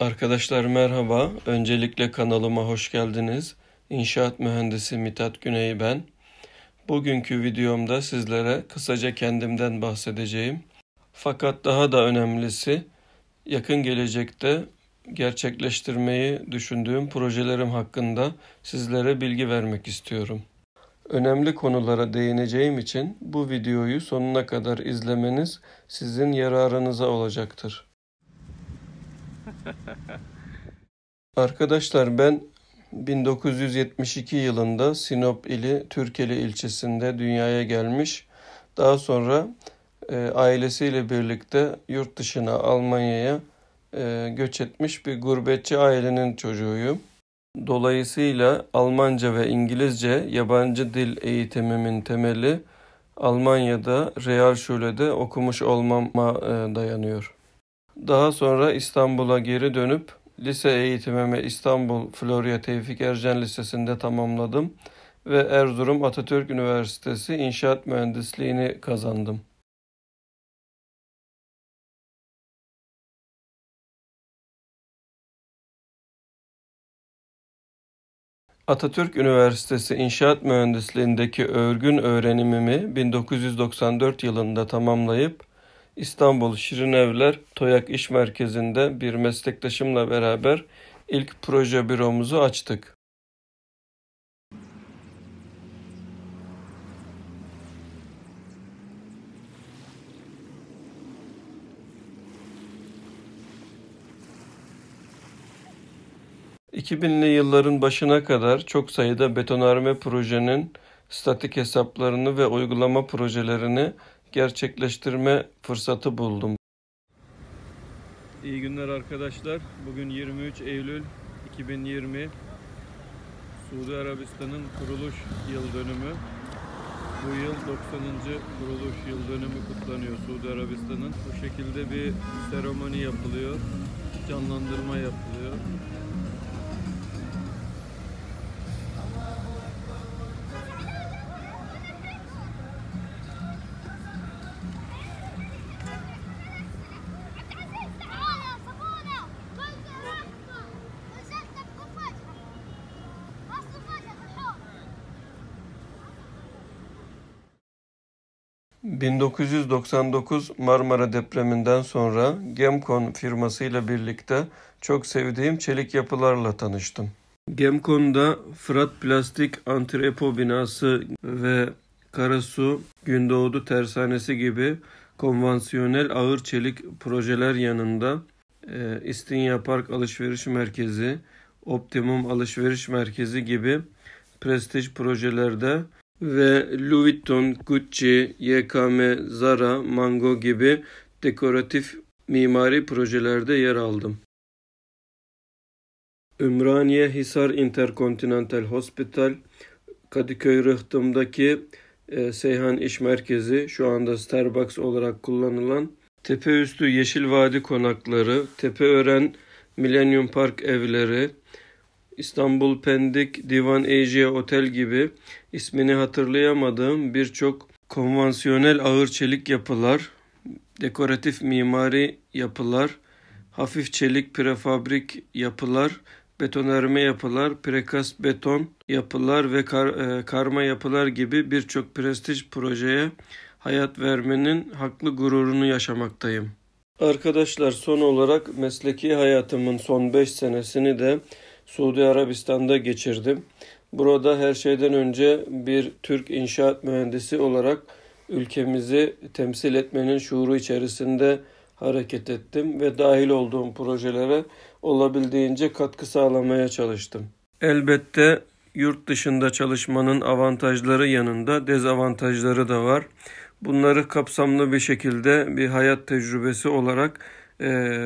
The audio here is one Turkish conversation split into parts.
Arkadaşlar merhaba. Öncelikle kanalıma hoş geldiniz. İnşaat mühendisi Mitat Güney ben. Bugünkü videomda sizlere kısaca kendimden bahsedeceğim. Fakat daha da önemlisi yakın gelecekte gerçekleştirmeyi düşündüğüm projelerim hakkında sizlere bilgi vermek istiyorum. Önemli konulara değineceğim için bu videoyu sonuna kadar izlemeniz sizin yararınıza olacaktır. Arkadaşlar ben 1972 yılında Sinop ili Türkeli ilçesinde dünyaya gelmiş. Daha sonra e, ailesiyle birlikte yurt dışına Almanya'ya e, göç etmiş bir gurbetçi ailenin çocuğuyum. Dolayısıyla Almanca ve İngilizce yabancı dil eğitimimin temeli Almanya'da Realschule'de okumuş olmama e, dayanıyor. Daha sonra İstanbul'a geri dönüp lise eğitimimi İstanbul Florya Tevfik Ercan Lisesi'nde tamamladım ve Erzurum Atatürk Üniversitesi İnşaat Mühendisliğini kazandım. Atatürk Üniversitesi İnşaat Mühendisliğindeki örgün öğrenimimi 1994 yılında tamamlayıp İstanbul Şirinevler Toyak İş Merkezi'nde bir meslektaşımla beraber ilk proje büromuzu açtık. ...2000'li yılların başına kadar çok sayıda betonarme projenin statik hesaplarını ve uygulama projelerini gerçekleştirme fırsatı buldum. İyi günler arkadaşlar. Bugün 23 Eylül 2020 Suudi Arabistan'ın kuruluş yıl dönümü. Bu yıl 90. kuruluş yıl dönümü kutlanıyor Suudi Arabistan'ın. Bu şekilde bir seremoni yapılıyor, canlandırma yapılıyor. 1999 Marmara depreminden sonra Gemkon firmasıyla birlikte çok sevdiğim çelik yapılarla tanıştım. Gemkon'da Fırat Plastik Antrepo binası ve Karasu Gündoğdu Tersanesi gibi konvansiyonel ağır çelik projeler yanında e, İstinye Park Alışveriş Merkezi, Optimum Alışveriş Merkezi gibi prestij projelerde ve Louis Vuitton, Gucci, YKM, Zara, Mango gibi dekoratif mimari projelerde yer aldım. Ümraniye Hisar Intercontinental Hospital, Kadıköy Rıhtım'daki e, Seyhan İş Merkezi, şu anda Starbucks olarak kullanılan Tepeüstü Yeşil Vadi Konakları, Tepeören Millennium Park Evleri, İstanbul Pendik Divan Asia Otel gibi ismini hatırlayamadığım birçok konvansiyonel ağır çelik yapılar, dekoratif mimari yapılar, hafif çelik prefabrik yapılar, betonarme yapılar, prekast beton yapılar ve kar, e, karma yapılar gibi birçok prestij projeye hayat vermenin haklı gururunu yaşamaktayım. Arkadaşlar son olarak mesleki hayatımın son 5 senesini de Suudi Arabistan'da geçirdim. Burada her şeyden önce bir Türk inşaat mühendisi olarak ülkemizi temsil etmenin şuuru içerisinde hareket ettim ve dahil olduğum projelere olabildiğince katkı sağlamaya çalıştım. Elbette yurt dışında çalışmanın avantajları yanında dezavantajları da var. Bunları kapsamlı bir şekilde bir hayat tecrübesi olarak e,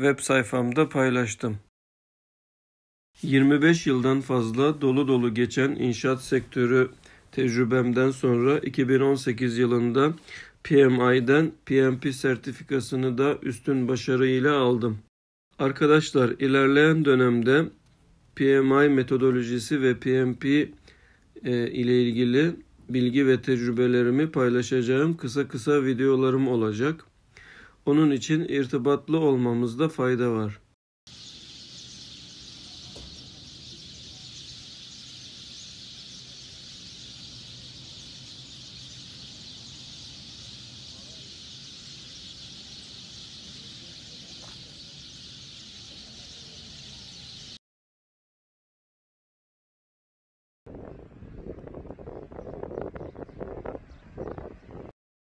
web sayfamda paylaştım. 25 yıldan fazla dolu dolu geçen inşaat sektörü tecrübemden sonra 2018 yılında PMI'den PMP sertifikasını da üstün başarıyla aldım. Arkadaşlar ilerleyen dönemde PMI metodolojisi ve PMP e, ile ilgili bilgi ve tecrübelerimi paylaşacağım kısa kısa videolarım olacak. Onun için irtibatlı olmamızda fayda var.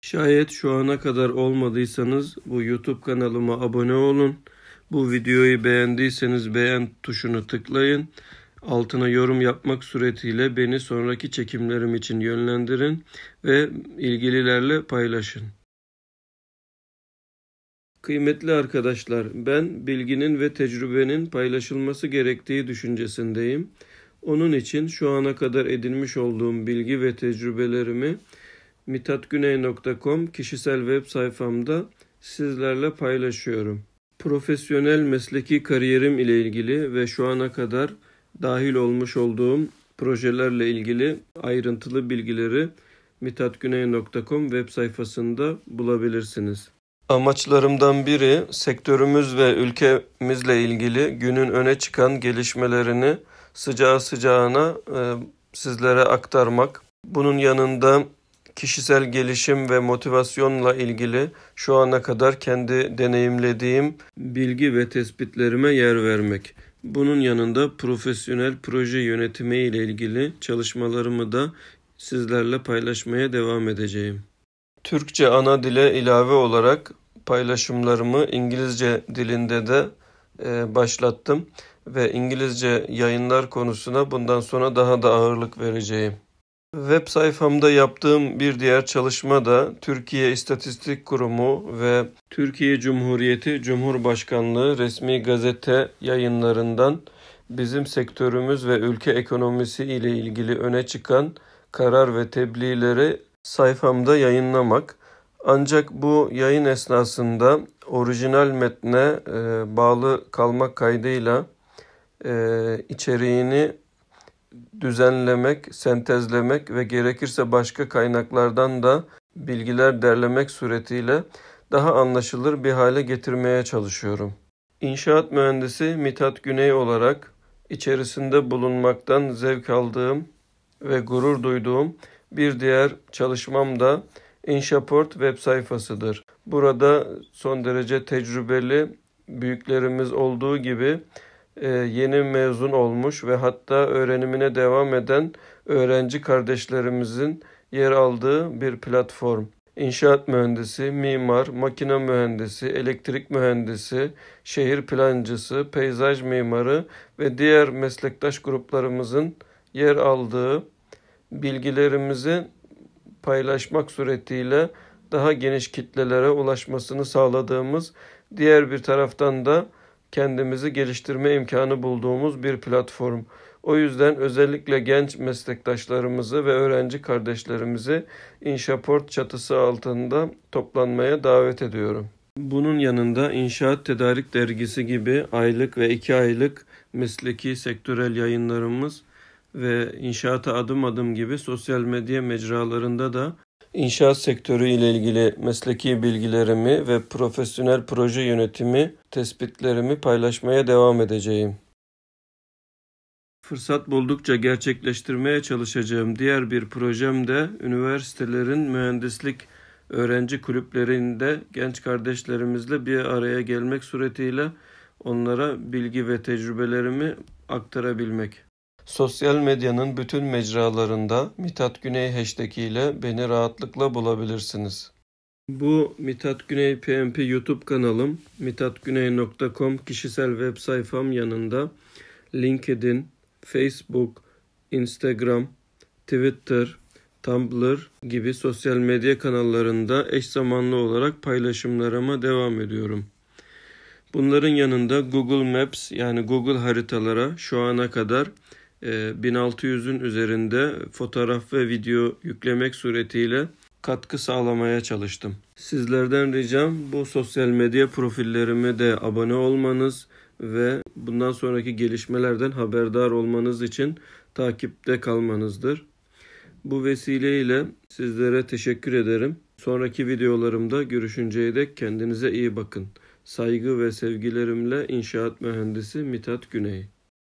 Şayet şu ana kadar olmadıysanız bu YouTube kanalıma abone olun. Bu videoyu beğendiyseniz beğen tuşunu tıklayın. Altına yorum yapmak suretiyle beni sonraki çekimlerim için yönlendirin ve ilgililerle paylaşın. Kıymetli arkadaşlar, ben bilginin ve tecrübenin paylaşılması gerektiği düşüncesindeyim. Onun için şu ana kadar edinmiş olduğum bilgi ve tecrübelerimi mitatguney.com kişisel web sayfamda sizlerle paylaşıyorum. Profesyonel mesleki kariyerim ile ilgili ve şu ana kadar dahil olmuş olduğum projelerle ilgili ayrıntılı bilgileri mitatguney.com web sayfasında bulabilirsiniz. Amaçlarımdan biri sektörümüz ve ülkemizle ilgili günün öne çıkan gelişmelerini sıcağı sıcağına e, sizlere aktarmak. Bunun yanında kişisel gelişim ve motivasyonla ilgili şu ana kadar kendi deneyimlediğim bilgi ve tespitlerime yer vermek. Bunun yanında profesyonel proje yönetimi ile ilgili çalışmalarımı da sizlerle paylaşmaya devam edeceğim. Türkçe ana dile ilave olarak paylaşımlarımı İngilizce dilinde de e, başlattım ve İngilizce yayınlar konusuna bundan sonra daha da ağırlık vereceğim. Web sayfamda yaptığım bir diğer çalışma da Türkiye İstatistik Kurumu ve Türkiye Cumhuriyeti Cumhurbaşkanlığı resmi gazete yayınlarından bizim sektörümüz ve ülke ekonomisi ile ilgili öne çıkan karar ve tebliğleri sayfamda yayınlamak. Ancak bu yayın esnasında orijinal metne e, bağlı kalmak kaydıyla e, içeriğini düzenlemek, sentezlemek ve gerekirse başka kaynaklardan da bilgiler derlemek suretiyle daha anlaşılır bir hale getirmeye çalışıyorum. İnşaat mühendisi Mithat Güney olarak içerisinde bulunmaktan zevk aldığım ve gurur duyduğum bir diğer çalışmam da İnşaport web sayfasıdır. Burada son derece tecrübeli büyüklerimiz olduğu gibi e, yeni mezun olmuş ve hatta öğrenimine devam eden öğrenci kardeşlerimizin yer aldığı bir platform. İnşaat mühendisi, mimar, makine mühendisi, elektrik mühendisi, şehir plancısı, peyzaj mimarı ve diğer meslektaş gruplarımızın yer aldığı bilgilerimizi paylaşmak suretiyle daha geniş kitlelere ulaşmasını sağladığımız diğer bir taraftan da kendimizi geliştirme imkanı bulduğumuz bir platform. O yüzden özellikle genç meslektaşlarımızı ve öğrenci kardeşlerimizi İnşaport çatısı altında toplanmaya davet ediyorum. Bunun yanında İnşaat Tedarik Dergisi gibi aylık ve iki aylık mesleki sektörel yayınlarımız ve inşaata adım adım gibi sosyal medya mecralarında da İnşaat sektörü ile ilgili mesleki bilgilerimi ve profesyonel proje yönetimi tespitlerimi paylaşmaya devam edeceğim. Fırsat buldukça gerçekleştirmeye çalışacağım diğer bir projem de üniversitelerin mühendislik öğrenci kulüplerinde genç kardeşlerimizle bir araya gelmek suretiyle onlara bilgi ve tecrübelerimi aktarabilmek. Sosyal medyanın bütün mecralarında Mithat Güney hashtag ile beni rahatlıkla bulabilirsiniz. Bu Mithat Güney PMP YouTube kanalım, mithatguney.com kişisel web sayfam yanında LinkedIn, Facebook, Instagram, Twitter, Tumblr gibi sosyal medya kanallarında eş zamanlı olarak paylaşımlarıma devam ediyorum. Bunların yanında Google Maps yani Google haritalara şu ana kadar 1600'ün ee, üzerinde fotoğraf ve video yüklemek suretiyle katkı sağlamaya çalıştım. Sizlerden ricam bu sosyal medya profillerime de abone olmanız ve bundan sonraki gelişmelerden haberdar olmanız için takipte kalmanızdır. Bu vesileyle sizlere teşekkür ederim. Sonraki videolarımda görüşünceye dek kendinize iyi bakın. Saygı ve sevgilerimle İnşaat mühendisi Mitat Güney.